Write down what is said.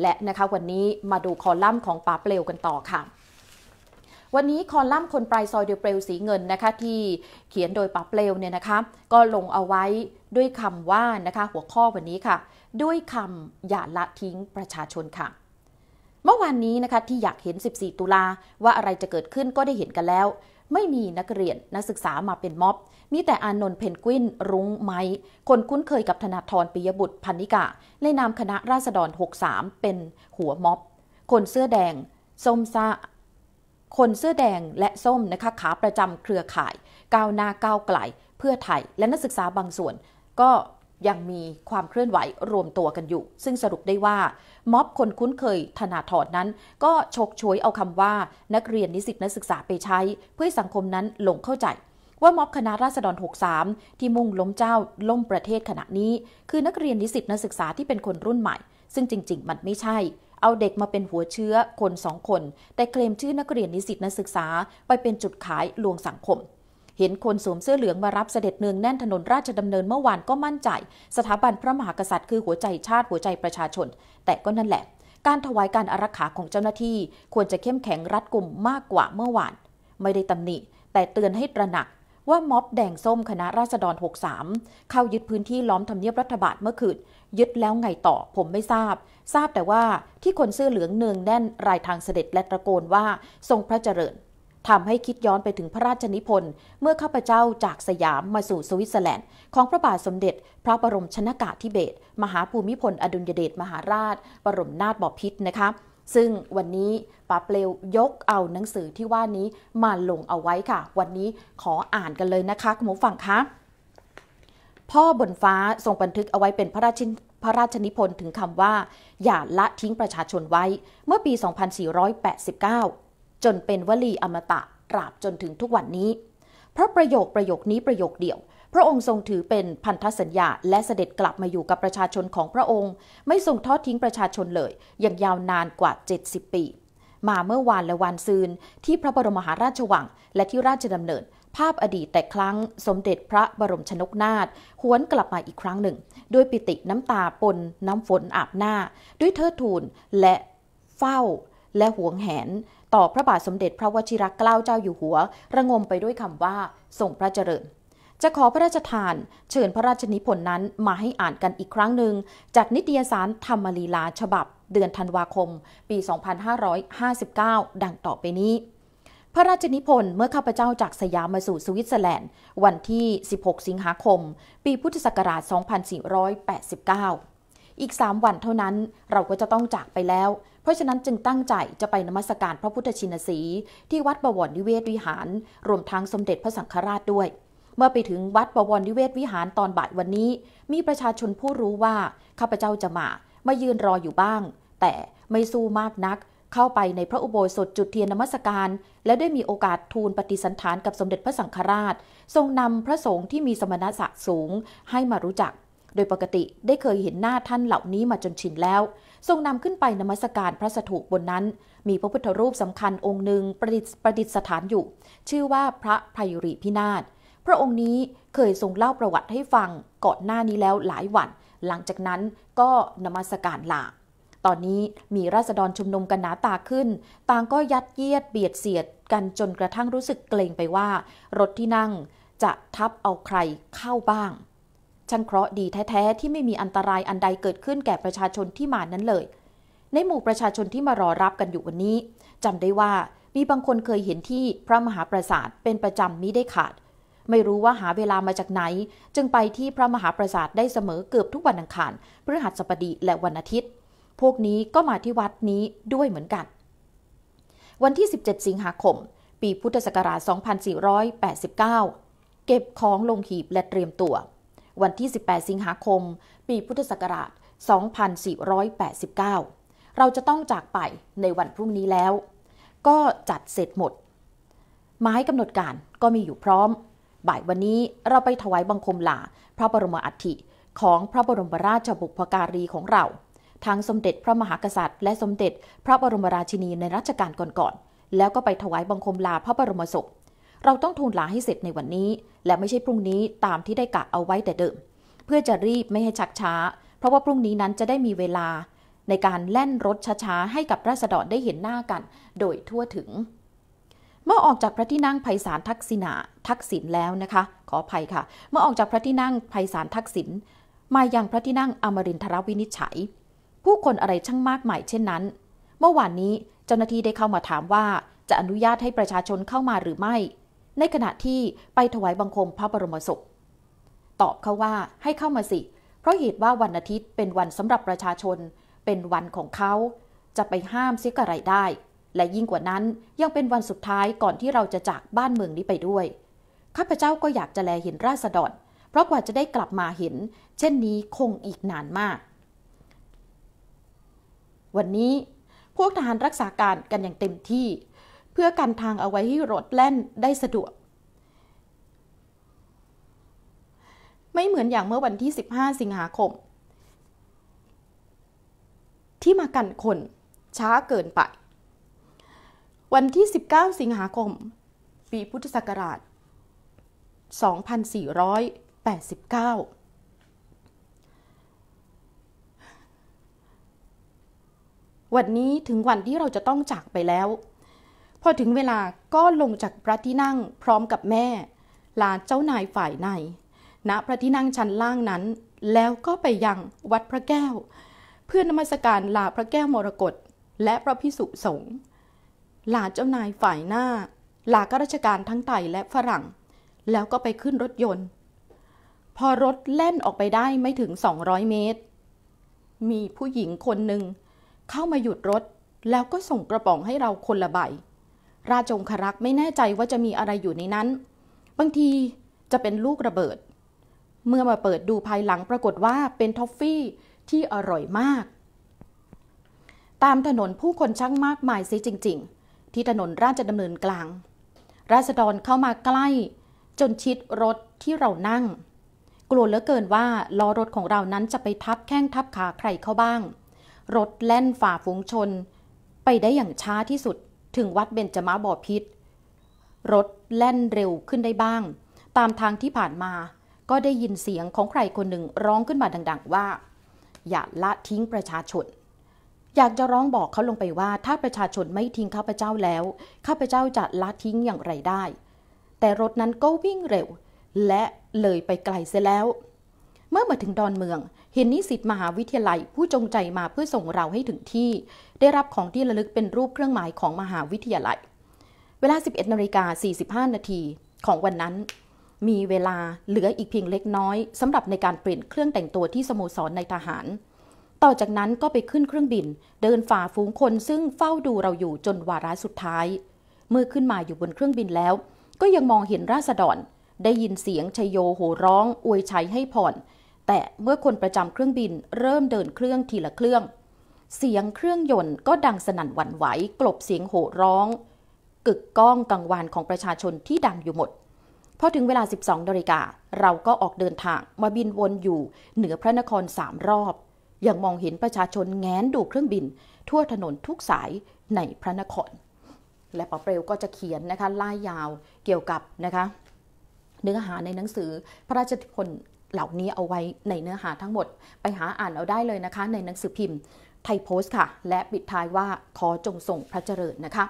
และนะคะวันนี้มาดูคอลัมน์ของป๋าเปลวกันต่อค่ะ วันนี้คอลัมน์คนปลายซอยเดียวเปลวสีเงินนะคะที่เขียนโดยป๋าเปลวเนี่ยนะคะก็ลงเอาไว้ด้วยคำว่านะคะหัวข้อวันนี้ค่ะ ด้วยคำอย่าละทิ้งประชาชนค่ะ เมื่อวานนี้นะคะที่อยากเห็น 14 ตุลาว่าอะไรจะเกิดขึ้นก็ได้เห็นกันแล้วไม่มีนักเรียนนักศึกษามาเป็นม็อบ มีแต่อานนท์เพนกวินรุ้งไม้คนคุ้นเคยกับธนาธรปิยบุตรพันนิกะในนามคณะราษฎร 63 เป็นหัวม็อบ คนเสื้อแดง ส้มซ่าคนเสื้อแดงและส้ม นะคะขาประจำเครือข่ายก้าวหน้าก้าวไกล เพื่อไทย และนักศึกษาบางส่วนก็ยังมีความเคลื่อนไหวรวมตัวกันอยู่ ซึ่งสรุปได้ว่าม็อบคนคุ้นเคยธนาถอดนั้น ก็ชกช่วยเอาคำว่านักเรียนนิสิตนักศึกษาไปใช้ เพื่อสังคมนั้นหลงเข้าใจ ว่าม็อบคณะราษฎร63 ที่มุ่งล้มเจ้าล่มประเทศขณะนี้ คือนักเรียนนิสิตนักศึกษาที่เป็นคนรุ่นใหม่ ซึ่งจริง ๆมันไม่ใช่ เอาเด็กมาเป็นหัวเชื้อคนสองคน แต่เคลมชื่อนักเรียนนิสิตนักศึกษา ไปเป็นจุดขายลวงสังคมเห็นคนสวมเสื้อเหลืองมารับเสด็จเนืองแน่นถนนราชดำเนินเมื่อวานก็มั่นใจ สถาบันพระมหากษัตริย์ คือหัวใจชาติหัวใจประชาชน แต่ก็นั่นแหละ การถวายการอารักขาของเจ้าหน้าที่ควรจะเข้มแข็งรัดกุมมากกว่าเมื่อวาน ไม่ได้ตำหนิ แต่เตือนให้ตระหนัก ว่าม็อบแดงส้มคณะราษฎร63เข้ายึดพื้นที่ล้อมทำเนียบรัฐบาลเมื่อคืนยึดแล้วไงต่อผมไม่ทราบ ทราบแต่ว่าที่คนเสื้อเหลืองเนืองแน่นรายทางเสด็จและตะโกนว่าทรงพระเจริญทำให้คิดย้อนไปถึงพระราชนิพนธ์เมื่อข้าพเจ้าจากสยามมาสู่สวิตเซอร์แลนด์ ของพระบาทสมเด็จ พระบรมชนากาธิเบศรมหาภูมิพลอดุลยเดชมหาราช บรมนาถบพิตรนะคะซึ่งวันนี้ป้าเปลวยกเอาหนังสือที่ว่านี้มาลงเอาไว้ค่ะ วันนี้ขออ่านกันเลยนะคะคุณผู้ฟังคะ พ่อบนฟ้าทรงบันทึกเอาไว้เป็นพระราชินพระราชนิพนธ์ถึงคำว่า อย่าละทิ้งประชาชนไว้ เมื่อปี 2489จนเป็นวลีอมตะตราบจนถึงทุกวันนี้ เพราะประโยคประโยคนี้ประโยคเดียว พระองค์ทรงถือเป็นพันธสัญญาและเสด็จกลับมาอยู่กับประชาชนของพระองค์ ไม่ทรงทอดทิ้งประชาชนเลยอย่างยาวนานกว่า 70 ปี มาเมื่อวานและวันซืน ที่พระบรมหาราชวังและที่ราชดำเนิน ภาพอดีตแต่ครั้งสมเด็จพระบรมชนกนาถหวนกลับมาอีกครั้งหนึ่ง ด้วยปิติน้ำตาปน น้ำฝนอาบหน้า ด้วยเทิดทูนและเฝ้าและหวงแหนต่อพระบาทสมเด็จพระวชิรเกล้าเจ้าอยู่หัว ระงมไปด้วยคำว่าทรงพระเจริญ จะขอพระราชทานเชิญพระราชนิพนธ์นั้นมาให้อ่านกันอีกครั้งหนึ่งจากนิตยสารธรรมลีลาฉบับ เดือนธันวาคม ปี 2559 ดังต่อไปนี้ พระราชนิพนธ์เมื่อข้าพเจ้าจากสยามมาสู่สวิตเซอร์แลนด์ วันที่ 16 สิงหาคม ปีพุทธศักราช 2489 อีก3วันเท่านั้นเราก็จะต้องจากไปแล้วเพราะฉะนั้นจึงตั้งใจจะไปนมัสการพระพุทธชินสี ที่วัดบวรนิเวศวิหาร รวมทั้งสมเด็จพระสังฆราชด้วย เมื่อไปถึงวัดบวรนิเวศวิหารตอนบ่ายวันนี้ มีประชาชนผู้รู้ว่า ข้าพเจ้าจะมา มายืนรออยู่บ้าง แต่ไม่สู้มากนักเข้าไปในพระอุโบสถจุดเทียนนมัสการ และได้มีโอกาสทูลปฏิสันฐานกับสมเด็จพระสังฆราชทรงนำพระสงฆ์ที่มีสมณศักดิ์สูงให้มารู้จัก โดยปกติได้เคยเห็นหน้าท่านเหล่านี้มาจนชินแล้วทรงนำขึ้นไปนมัสการพระสถูปบนนั้น มีพระพุทธรูปสำคัญองค์หนึ่งประดิษประดิษฐานอยู่ ชื่อว่าพระไพริพินาศพระองค์นี้เคยทรงเล่าประวัติให้ฟัง ก่อนหน้านี้แล้วหลายวัน หลังจากนั้นก็นมัสการลาตอนนี้มีราษฎรชุมนุมกันหนาตาขึ้น ต่างก็ยัดเยียดเบียดเสียดกันจนกระทั่งรู้สึกเกรงไปว่า รถที่นั่งจะทับเอาใครเข้าบ้างช่างเคราะห์ดีแท้ ๆ ที่ไม่มีอันตรายอันใดเกิดขึ้นแก่ประชาชนที่มานั้นเลย ในหมู่ประชาชนที่มารอรับกันอยู่วันนี้จำได้ว่ามีบางคนเคยเห็นที่พระมหาปราสาทเป็นประจำมิได้ขาด ไม่รู้ว่าหาเวลามาจากไหน จึงไปที่พระมหาปราสาทได้เสมอเกือบทุกวันอังคารพฤหัสบดีและวันอาทิตย์ พวกนี้ก็มาที่วัดนี้ด้วยเหมือนกัน วันที่ 17 สิงหาคม ปีพุทธศักราช 2489 เก็บของลงหีบและเตรียมตัววันที่ 18 สิงหาคม ปีพุทธศักราช 2489 เราจะต้องจากไปในวันพรุ่งนี้แล้ว ก็จัดเสร็จหมดหมายกำหนดการก็มีอยู่พร้อม บ่ายวันนี้เราไปถวายบังคมลา พระบรมอัฐิ ของพระบรมราชบุพการีของเรา ทางสมเด็จพระมหากษัตริย์ และสมเด็จพระบรมราชินีในรัชกาลก่อนๆ แล้วก็ไปถวายบังคมลาพระบรมศพเราต้องทูลลาให้เสร็จในวันนี้ และไม่ใช่พรุ่งนี้ตามที่ได้กะเอาไว้แต่เดิม เพื่อจะรีบไม่ให้ชักช้า เพราะว่าพรุ่งนี้นั้นจะได้มีเวลาในการแล่นรถช้าๆให้กับราษฎรได้เห็นหน้ากัน โดยทั่วถึง เมื่อออกจากพระที่นั่งไพศาลทักษิณาทักษิณแล้วนะคะ ขออภัยค่ะ เมื่อออกจากพระที่นั่งไพศาลทักษิณมายังพระที่นั่งอมรินทรวินิจฉัย ผู้คนอะไรช่างมากมายเช่นนั้น เมื่อวานนี้เจ้าหน้าที่ได้เข้ามาถามว่าจะอนุญาตให้ประชาชนเข้ามาหรือไม่ในขณะที่ไปถวายบังคมพระบรมศพตอบเขาว่าให้เข้ามาสิ เพราะเหตุว่าวันอาทิตย์เป็นวันสำหรับประชาชน เป็นวันของเขา จะไปห้ามซิกอะไรได้ และยิ่งกว่านั้นยังเป็นวันสุดท้ายก่อนที่เราจะจากบ้านเมืองนี้ไปด้วย ข้าพเจ้าก็อยากจะแลเห็นราษฎรเพราะกว่าจะได้กลับมาเห็น เช่นนี้คงอีกนานมาก วันนี้พวกทหารรักษาการกันอย่างเต็มที่เพื่อกันทางเอาไว้ให้รถแล่นได้สะดวก ไม่เหมือนอย่างเมื่อวันที่ 15 สิงหาคม ที่มากันคนช้าเกินไป วันที่ 19 สิงหาคม ปีพุทธศักราช 2489 วันนี้ถึงวันที่เราจะต้องจากไปแล้วพอถึงเวลาก็ลงจากพระที่นั่งพร้อมกับแม่ ลาเจ้านายฝ่ายในณพระที่นั่งชั้นล่างนั้น แล้วก็ไปยังวัดพระแก้ว เพื่อนมัสการลาพระแก้วมรกตและพระพิสุสงฆ์ลาเจ้านายฝ่ายหน้าลาข้าราชการทั้งไต่และฝรั่ง แล้วก็ไปขึ้นรถยนต์ พอรถแล่นออกไปได้ไม่ถึง 200 เมตร มีผู้หญิงคนหนึ่งเข้ามาหยุดรถแล้วก็ส่งกระป๋องให้เราคนละใบราชองครักษ์ไม่แน่ใจว่าจะมีอะไรอยู่ในนั้น บางทีจะเป็นลูกระเบิด เมื่อมาเปิดดูภายหลังปรากฏว่าเป็นทอฟฟี่ที่อร่อยมาก ตามถนนผู้คนช่างมากมายซิจริงๆ ที่ถนนราชดำเนินกลาง ราษฎรเข้ามาใกล้ จนชิดรถที่เรานั่ง กลัวเหลือเกินว่าล้อรถของเรานั้นจะไปทับแข้งทับขาใครเข้าบ้าง รถแล่นฝ่าฝูงชน ไปได้อย่างช้าที่สุดถึงวัดเบญจมาบ่อพิษ รถแล่นเร็วขึ้นได้บ้าง ตามทางที่ผ่านมา ก็ได้ยินเสียงของใครคนหนึ่งร้องขึ้นมาดังๆ ว่า อย่าละทิ้งประชาชน อยากจะร้องบอกเขาลงไปว่า ถ้าประชาชนไม่ทิ้งข้าพเจ้าแล้ว ข้าพเจ้าจะละทิ้งอย่างไรได้ แต่รถนั้นก็วิ่งเร็ว และเลยไปไกลเสียแล้ว เมื่อมาถึงดอนเมืองเห็นนิสิตมหาวิทยาลัยผู้จงใจมาเพื่อส่งเราให้ถึงที่ ได้รับของที่ระลึกเป็นรูปเครื่องหมายของมหาวิทยาลัย เวลา 11นาฬิกา45 นาที ของวันนั้น มีเวลาเหลืออีกเพียงเล็กน้อยสำหรับในการเปลี่ยนเครื่องแต่งตัวที่สโมสรในทหาร ต่อจากนั้นก็ไปขึ้นเครื่องบิน เดินฝ่าฝูงคนซึ่งเฝ้าดูเราอยู่จนวาระสุดท้าย เมื่อขึ้นมาอยู่บนเครื่องบินแล้ว ก็ยังมองเห็นราษฎร ได้ยินเสียงชยโยโห่ร้องอวยชัยให้ผ่อนแต่เมื่อคนประจำเครื่องบินเริ่มเดินเครื่องทีละเครื่อง เสียงเครื่องยนต์ก็ดังสนั่นหวั่นไหวกลบเสียงโห่ร้อง กึกก้องกังวานของประชาชนที่ดังอยู่หมดพอถึงเวลา 12นาฬิกาเราก็ออกเดินทางมาบินวนอยู่เหนือพระนครสามรอบ ยังมองเห็นประชาชนแง้นดูเครื่องบิน ทั่วถนนทุกสายในพระนคร และปอเปรวก็จะเขียนนะคะล่ายยาวเกี่ยวกับนะคะเนื้อหาในหนังสือพระราชนิพนธเหล่านี้เอาไว้ในเนื้อหาทั้งหมด ไปหาอ่านเอาได้เลยนะคะในหนังสือพิมพ์ ไทยโพสต์ค่ะ และปิดท้ายว่าขอจงส่งพระเจริญนะคะ